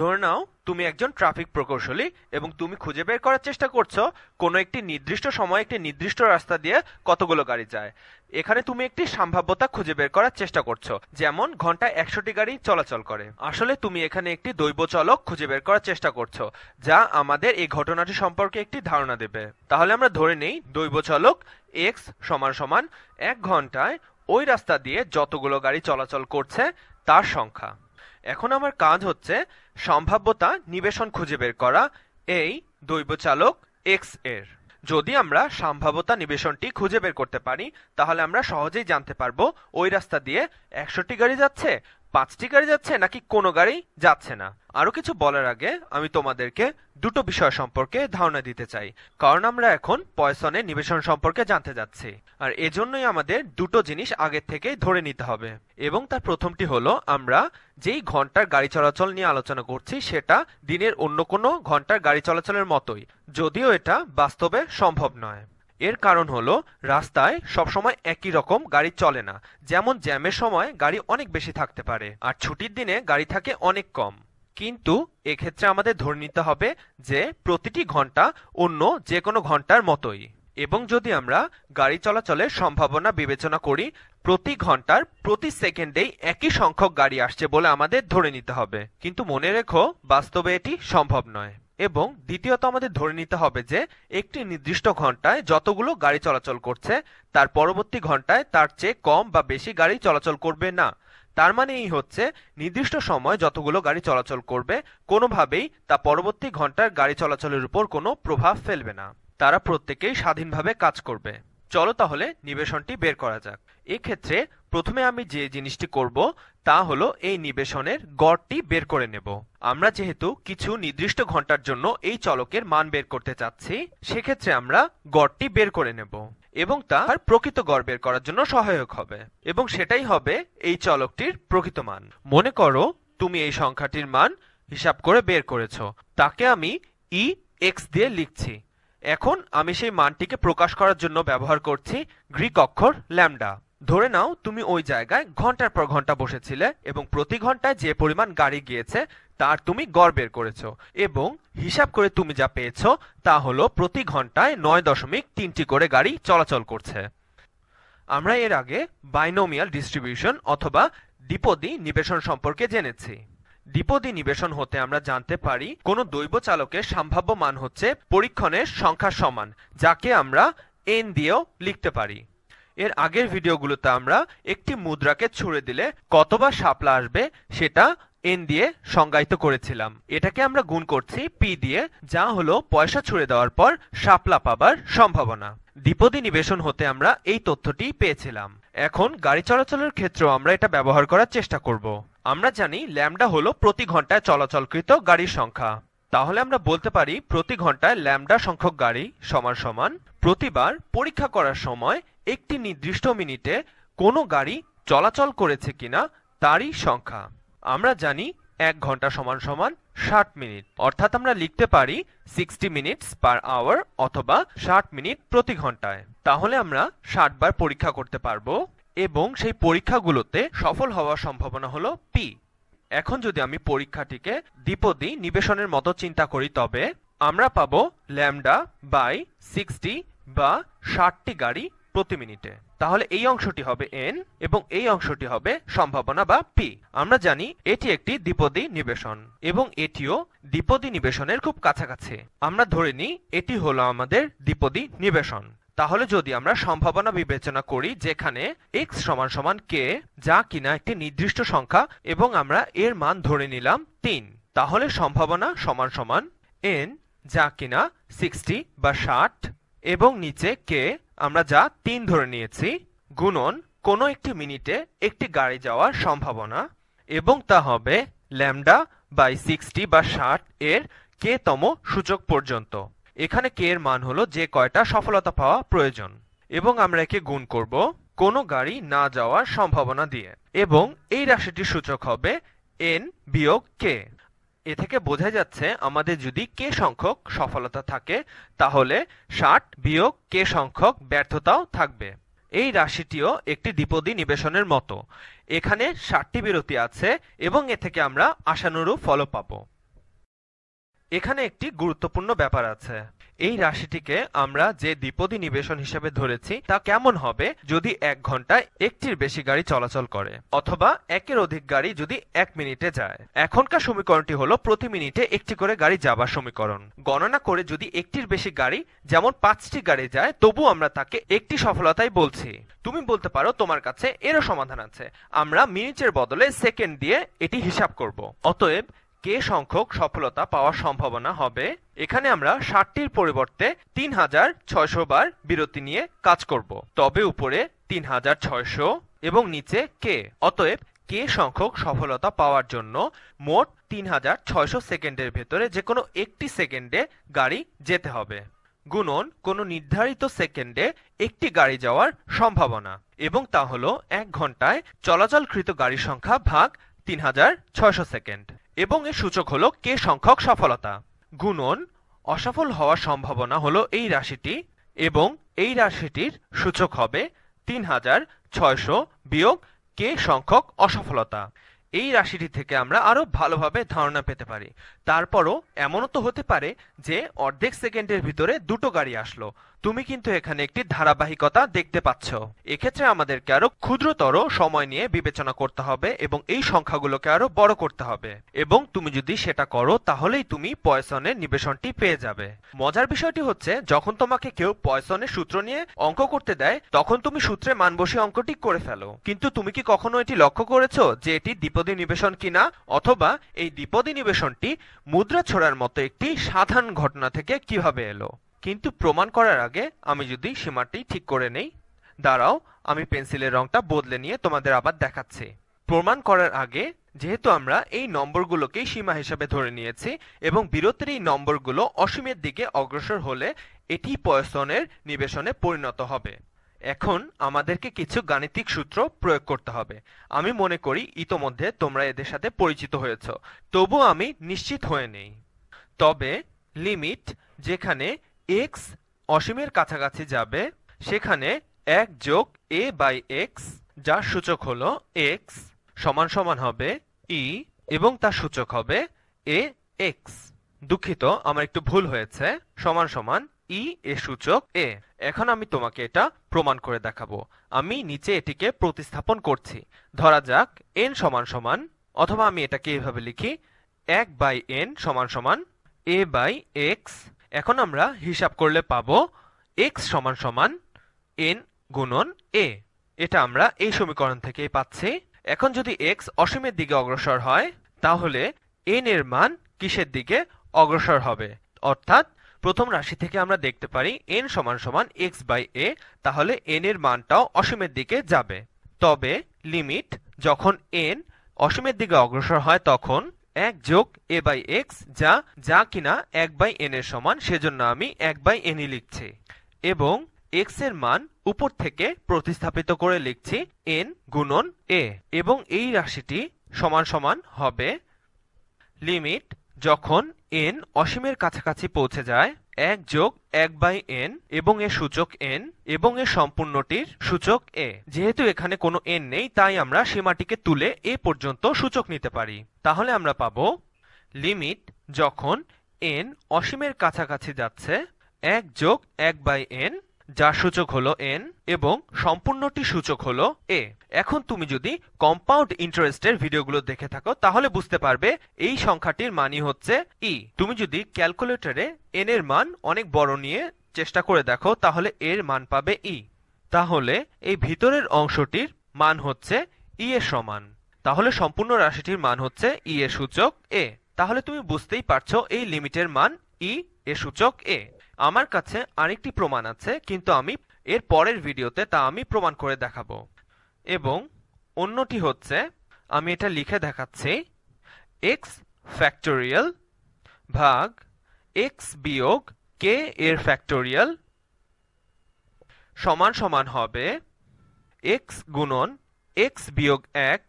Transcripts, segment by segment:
ধরে নাও তুমি একজন ট্রাফিক প্রকৌশলী এবং তুমি খুঁজে বের করার চেষ্টা করছো কোনো একটি নির্দিষ্ট সময়ে একটি নির্দিষ্ট রাস্তা দিয়ে কতগুলো গাড়ি যায় এখানে তুমি একটি সম্ভাব্যতা খুঁজে বের করার চেষ্টা করছো যেমন ঘন্টায় একশোটি গাড়ি চলাচল করে আসলে তুমি এখানে একটি দৈব চলক খুঁজে বের করার চেষ্টা করছো যা আমাদের এই ঘটনাটি সম্পর্কে একটি ধারণা দেবে তাহলে আমরা ধরে নেই দৈব চলক এক্স সমান সমান এক ঘন্টায় ওই রাস্তা দিয়ে যতগুলো গাড়ি চলাচল করছে তার সংখ্যা এখন আমার কাজ হচ্ছে সম্ভাব্যতা নিবেশন খুঁজে বের করা এই দৈবচালক এক্স এর যদি আমরা সম্ভাব্যতা নিবেশনটি খুঁজে বের করতে পারি তাহলে আমরা সহজেই জানতে পারবো ওই রাস্তা দিয়ে একশোটি গাড়ি যাচ্ছে পাঁচটি গাড়ি যাচ্ছে নাকি কোনো গাড়ি যাচ্ছে না আরও কিছু বলার আগে আমি তোমাদেরকে দুটো বিষয় সম্পর্কে ধারণা দিতে চাই কারণ আমরা এখন পয়সনের নিবেশন সম্পর্কে জানতে যাচ্ছি আর এজন্যই আমাদের দুটো জিনিস আগের থেকেই ধরে নিতে হবে এবং তার প্রথমটি হলো আমরা যেই ঘন্টার গাড়ি চলাচল নিয়ে আলোচনা করছি সেটা দিনের অন্য কোনো ঘন্টার গাড়ি চলাচলের মতোই যদিও এটা বাস্তবে সম্ভব নয় এর কারণ হলো রাস্তায় সবসময় একই রকম গাড়ি চলে না যেমন জ্যামের সময় গাড়ি অনেক বেশি থাকতে পারে আর ছুটির দিনে গাড়ি থাকে অনেক কম কিন্তু এক্ষেত্রে আমাদের ধরে নিতে হবে যে প্রতিটি ঘন্টা অন্য যে কোনো ঘন্টার মতোই এবং যদি আমরা গাড়ি চলাচলের সম্ভাবনা বিবেচনা করি প্রতি ঘন্টার প্রতি সেকেন্ডেই একই সংখ্যক গাড়ি আসছে বলে আমাদের ধরে নিতে হবে কিন্তু মনে রেখো বাস্তবে এটি সম্ভব নয় এবং দ্বিতীয়ত আমাদের ধরে নিতে হবে যে একটি নির্দিষ্ট ঘন্টায় যতগুলো গাড়ি চলাচল করছে তার পরবর্তী ঘন্টায় তার চেয়ে কম বা বেশি গাড়ি চলাচল করবে না তার মানে এই হচ্ছে নির্দিষ্ট সময় যতগুলো গাড়ি চলাচল করবে কোনোভাবেই তা পরবর্তী ঘন্টার গাড়ি চলাচলের উপর কোনো প্রভাব ফেলবে না তারা প্রত্যেকেই স্বাধীনভাবে কাজ করবে চলো তাহলে নিবেশনটি বের করা যাক এক্ষেত্রে প্রথমে আমি যে জিনিসটি করব তা হলো এই নিবেশনের গড়টি বের করে নেব আমরা যেহেতু কিছু নির্দিষ্ট ঘন্টার জন্য এই চলকের মান বের করতে চাচ্ছি সেক্ষেত্রে আমরা গড়টি বের করে নেব এবং তার প্রকৃত গড় বের করার জন্য সহায়ক হবে এবং সেটাই হবে এই চলকটির প্রকৃত মান মনে করো তুমি এই সংখ্যাটির মান হিসাব করে বের করেছ তাকে আমি ই e এক্স দিয়ে লিখছি এখন আমি সেই মানটিকে প্রকাশ করার জন্য ব্যবহার করছি গ্রিক অক্ষর ল্যামডা ধরে নাও তুমি ওই জায়গায় ঘন্টার পর ঘন্টা বসেছিলে এবং প্রতি ঘন্টায় যে পরিমাণ গাড়ি গিয়েছে তার তুমি গড় বের করেছ এবং হিসাব করে তুমি যা পেয়েছো তা হলো প্রতি ঘন্টায় নয় দশমিক তিনটি করে গাড়ি চলাচল করছে আমরা এর আগে বাইনোমিয়াল ডিস্ট্রিবিউশন অথবা দ্বিপদী নিবেশন সম্পর্কে জেনেছি দ্বিপদী নিবেশন হতে আমরা জানতে পারি কোনো দৈব চালকের সম্ভাব্য মান হচ্ছে পরীক্ষণের সংখ্যা সমান যাকে আমরা এন দিয়েও লিখতে পারি এর আগের ভিডিওগুলোতে আমরা একটি মুদ্রাকে ছুড়ে দিলে কতবার শাপলা আসবে সেটা এন দিয়ে সংজ্ঞায়িত করেছিলাম এটাকে আমরা গুণ করছি পি দিয়ে যা হলো পয়সা ছুড়ে দেওয়ার পর শাপলা পাবার সম্ভাবনা দ্বিপদী নিবেশন হতে আমরা এই তথ্যটি পেয়েছিলাম এখন গাড়ি চলাচলের ক্ষেত্রেও আমরা এটা ব্যবহার করার চেষ্টা করব আমরা জানি ল্যামডা হলো প্রতি ঘন্টায় চলাচলকৃত গাড়ির সংখ্যা তাহলে আমরা বলতে পারি প্রতি ঘন্টায় ল্যামডা সংখ্যক গাড়ি সমান সমান প্রতিবার পরীক্ষা করার সময় একটি নির্দিষ্ট মিনিটে কোনো গাড়ি চলাচল করেছে কিনা তারই সংখ্যা আমরা জানি এক ঘন্টা সমান সমান ষাট মিনিট অর্থাৎ আমরা লিখতে পারি সিক্সটি মিনিটস পার আওয়ার অথবা ষাট মিনিট প্রতি ঘন্টায় তাহলে আমরা ষাট বার পরীক্ষা করতে পারবো এবং সেই পরীক্ষাগুলোতে সফল হওয়ার সম্ভাবনা হলো পি এখন যদি আমি পরীক্ষাটিকে দ্বিপদী নিবেশনের মতো চিন্তা করি তবে আমরা পাব ল্যামডা বাই সিক্সটি বা ষাটটি গাড়ি প্রতি মিনিটে তাহলে এই অংশটি হবে এন এবং এই অংশটি হবে সম্ভাবনা বা পি আমরা জানি এটি একটি দ্বিপদী নিবেশন এবং এটিও দ্বিপদী নিবেশনের খুব কাছাকাছি আমরা ধরে নিই এটি হলো আমাদের দ্বিপদী নিবেশন তাহলে যদি আমরা সম্ভাবনা বিবেচনা করি যেখানে x সমান সমান কে যা কিনা একটি নির্দিষ্ট সংখ্যা এবং আমরা এর মান ধরে নিলাম তিন তাহলে সম্ভাবনা সমান সমান n যা কিনা সিক্সটি বা ষাট এবং নিচে কে আমরা যা তিন ধরে নিয়েছি গুণন কোনো একটি মিনিটে একটি গাড়ি যাওয়ার সম্ভাবনা এবং তা হবে ল্যামডা বাই সিক্সটি বা ষাট এর কে তম সূচক পর্যন্ত এখানে কে এর মান হলো যে কয়টা সফলতা পাওয়া প্রয়োজন এবং আমরা একে গুণ করব কোনো গাড়ি না যাওয়ার সম্ভাবনা দিয়ে এবং এই রাশিটির সূচক হবে এন বিয়োগ কে এ থেকে বোঝা যাচ্ছে আমাদের যদি কে সংখ্যক সফলতা থাকে তাহলে ষাট বিয়োগ কে সংখ্যক ব্যর্থতাও থাকবে এই রাশিটিও একটি দ্বিপদী নিবেশনের মতো এখানে ষাটটি বিরতি আছে এবং এ থেকে আমরা আশানুরূপ ফল পাবো এখানে একটি গুরুত্বপূর্ণ ব্যাপার আছে এই রাশিটিকে আমরা যে দ্বিপদী নিবেশন হিসেবে ধরেছি তা কেমন হবে যদি এক ঘন্টায় একটির বেশি গাড়ি চলাচল করে অথবা একের অধিক গাড়ি যদি এক মিনিটে যায় এখনকার সমীকরণটি হলো প্রতি মিনিটে একটি করে গাড়ি যাবার সমীকরণ গণনা করে যদি একটির বেশি গাড়ি যেমন পাঁচটি গাড়ি যায় তবু আমরা তাকে একটি সফলতাই বলছি তুমি বলতে পারো তোমার কাছে এরও সমাধান আছে আমরা মিনিটের বদলে সেকেন্ড দিয়ে এটি হিসাব করব অতএব কে সংখ্যক সফলতা পাওয়ার সম্ভাবনা হবে এখানে আমরা ষাটটির পরিবর্তে তিন হাজার ছয়শো বার বিরতি নিয়ে কাজ করব তবে উপরে তিন হাজার ছয়শো এবং নিচে কে অতএব কে সংখ্যক সফলতা পাওয়ার জন্য মোট তিন হাজার ছয়শো সেকেন্ডের ভেতরে যে কোনো একটি সেকেন্ডে গাড়ি যেতে হবে গুণন কোনো নির্ধারিত সেকেন্ডে একটি গাড়ি যাওয়ার সম্ভাবনা এবং তা হল এক ঘন্টায় চলাচলকৃত গাড়ি সংখ্যা ভাগ তিন হাজার ছয়শো সেকেন্ড এবং এর সূচক হলো কে সংখ্যক সফলতা গুণন অসফল হওয়ার সম্ভাবনা হলো এই রাশিটি এবং এই রাশিটির সূচক হবে তিন হাজার ছয়শো বিয়োগ কে সংখ্যক অসফলতা এই রাশিটি থেকে আমরা আরও ভালোভাবে ধারণা পেতে পারি তারপরও এমনও তো হতে পারে যে অর্ধেক সেকেন্ডের ভিতরে দুটো গাড়ি আসলো তুমি কিন্তু এখানে একটি ধারাবাহিকতা দেখতে পাচ্ছ এক্ষেত্রে আমাদেরকে আরো ক্ষুদ্রতর সময় নিয়ে বিবেচনা করতে হবে এবং এই সংখ্যাগুলোকে আরো বড় করতে হবে এবং তুমি যদি সেটা করো তাহলেই তুমি পয়সনের নিবেশনটি পেয়ে যাবে মজার বিষয়টি হচ্ছে যখন তোমাকে কেউ পয়সনের সূত্র নিয়ে অঙ্ক করতে দেয় তখন তুমি সূত্রে মানবসি অঙ্কটি করে ফেলো কিন্তু তুমি কি কখনো এটি লক্ষ্য করেছো যে এটি দ্বিপদী নিবেশন কিনা অথবা এই দ্বিপদী নিবেশনটি মুদ্রা ছোড়ার মতো একটি সাধারণ ঘটনা থেকে কিভাবে এলো কিন্তু প্রমাণ করার আগে আমি যদি সীমাটি ঠিক করে নেই দাঁড়াও আমি পেন্সিলের রংটা বদলে নিয়ে তোমাদের আবার দেখাচ্ছি প্রমাণ করার আগে যেহেতু আমরা এই নম্বরগুলোকেই সীমা হিসাবে ধরে নিয়েছি এবং বিরতির এই নম্বরগুলো অসীমের দিকে অগ্রসর হলে এটি পয়সনের নিবেশনে পরিণত হবে এখন আমাদেরকে কিছু গাণিতিক সূত্র প্রয়োগ করতে হবে আমি মনে করি ইতোমধ্যে তোমরা এদের সাথে পরিচিত হয়েছ তবু আমি নিশ্চিত হয়ে নেই তবে লিমিট যেখানে এক্স অসীমের কাছাকাছি যাবে সেখানে এক যোগ এ বাই এক্স যার সূচক হল এক্স সমান সমান হবে ই e এবং তার সূচক হবে এ এক্স দুঃখিত আমার একটু ভুল হয়েছে সমান সমান ই e এ সূচক এ এখন আমি তোমাকে এটা প্রমাণ করে দেখাবো আমি নিচে এটিকে প্রতিস্থাপন করছি ধরা যাক এন সমান সমান অথবা আমি এটাকে এভাবে লিখি এক বাই এন সমান সমান এ বাই এক্স এখন আমরা হিসাব করলে পাবো এক্স সমান সমান এন গুণন এ এটা আমরা এই সমীকরণ থেকেই পাচ্ছি এখন যদি এক্স অসীমের দিকে অগ্রসর হয় তাহলে এন এর মান কিসের দিকে অগ্রসর হবে অর্থাৎ প্রথম রাশি থেকে আমরা দেখতে পারি এন সমান সমান এক্স বাই এ তাহলে এন এর মানটাও অসীমের দিকে যাবে তবে লিমিট যখন এন অসীমের দিকে অগ্রসর হয় তখন এক যোগ এ বাই এক্স যা যা কিনা এক বাই এন এর সমান সেজন্য আমি এক বাই এন লিখছি এবং এক্স এর মান উপর থেকে প্রতিস্থাপিত করে লিখছি এন গুণন এ এবং এই রাশিটি সমান সমান হবে লিমিট যখন এন অসীমের কাছাকাছি পৌঁছে যায় এক যোগ এক বাই এন এবং এ সূচক এন এবং এ সম্পূর্ণটির সূচক এ যেহেতু এখানে কোনো এন নেই তাই আমরা সীমাটিকে তুলে এ পর্যন্ত সূচক নিতে পারি তাহলে আমরা পাব লিমিট যখন এন অসীমের কাছাকাছি যাচ্ছে এক যোগ এক বাই এন যার সূচক হলো এন এবং সম্পূর্ণটি সূচক হলো এ এখন তুমি যদি কম্পাউন্ড ইন্টারেস্টের ভিডিওগুলো দেখে থাকো তাহলে বুঝতে পারবে এই সংখ্যাটির মানই হচ্ছে ই e। তুমি যদি ক্যালকুলেটরে এন এর মান অনেক বড় নিয়ে চেষ্টা করে দেখো তাহলে এর মান পাবে ই e। তাহলে এই ভিতরের অংশটির মান হচ্ছে ই e এর সমান তাহলে সম্পূর্ণ রাশিটির মান হচ্ছে ই এর সূচক এ তাহলে তুমি বুঝতেই পারছো এই লিমিটের মান ই এ সূচক এ আমার কাছে আরেকটি প্রমাণ আছে কিন্তু আমি এর পরের ভিডিওতে তা আমি প্রমাণ করে দেখাবো এবং অন্যটি হচ্ছে আমি এটা লিখে দেখাচ্ছি এক্স ফ্যাক্টোরিয়াল ভাগ এক্স বিয়োগ কে এর ফ্যাক্টোরিয়াল সমান সমান হবে এক্স গুণন এক্স বিয়োগ এক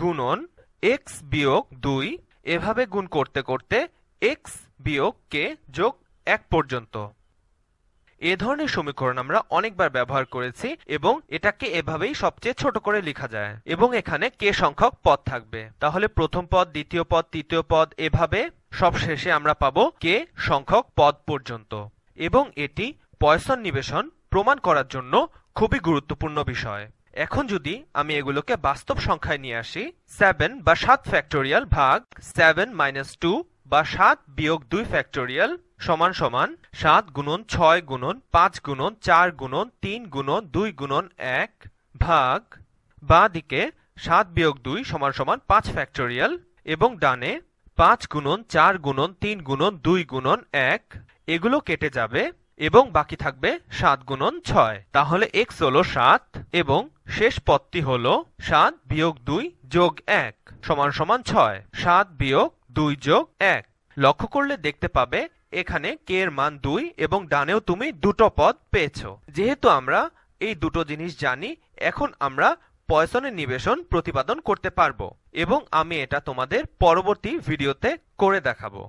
গুণন এক্স বিয়োগ দুই এভাবে গুণ করতে করতে এক্স বিয়োগ কে যোগ এক পর্যন্ত এ ধরনের সমীকরণ আমরা অনেকবার ব্যবহার করেছি এবং এটাকে এভাবেই সবচেয়ে ছোট করে লেখা যায় এবং এখানে কে সংখ্যক পদ থাকবে তাহলে প্রথম পদ দ্বিতীয় পদ তৃতীয় পদ এভাবে সব শেষে আমরা পাবো কে সংখ্যক পদ পর্যন্ত এবং এটি পয়সন নিবেশন প্রমাণ করার জন্য খুবই গুরুত্বপূর্ণ বিষয় এখন যদি আমি এগুলোকে বাস্তব সংখ্যায় নিয়ে আসি সেভেন বা সাত ফ্যাক্টোরিয়াল ভাগ সেভেন মাইনাস টু বা সাত বিয়োগ দুই ফ্যাক্টোরিয়াল সমান সমান সাত গুণন ছয় গুণন পাঁচ গুণন চার গুণন তিন গুণন দুই গুণন এক ভাগ বা দিকে সাত বিয়োগ দুই সমান সমান পাঁচ ফ্যাক্টোরিয়াল এবং ডানে পাঁচ গুণন চার গুণন তিন গুণন দুই গুণন এক এগুলো কেটে যাবে এবং বাকি থাকবে সাত গুণন ছয় তাহলে এক্স হলো সাত এবং শেষ পদটি হল সাত বিয়োগ দুই যোগ এক সমান সমান ছয় সাত বিয়োগ দুই যোগ এক লক্ষ্য করলে দেখতে পাবে এখানে কে এর মান দুই এবং ডানেও তুমি দুটো পদ পেয়েছ যেহেতু আমরা এই দুটো জিনিস জানি এখন আমরা পয়সনের নিবেশন প্রতিপাদন করতে পারবো এবং আমি এটা তোমাদের পরবর্তী ভিডিওতে করে দেখাবো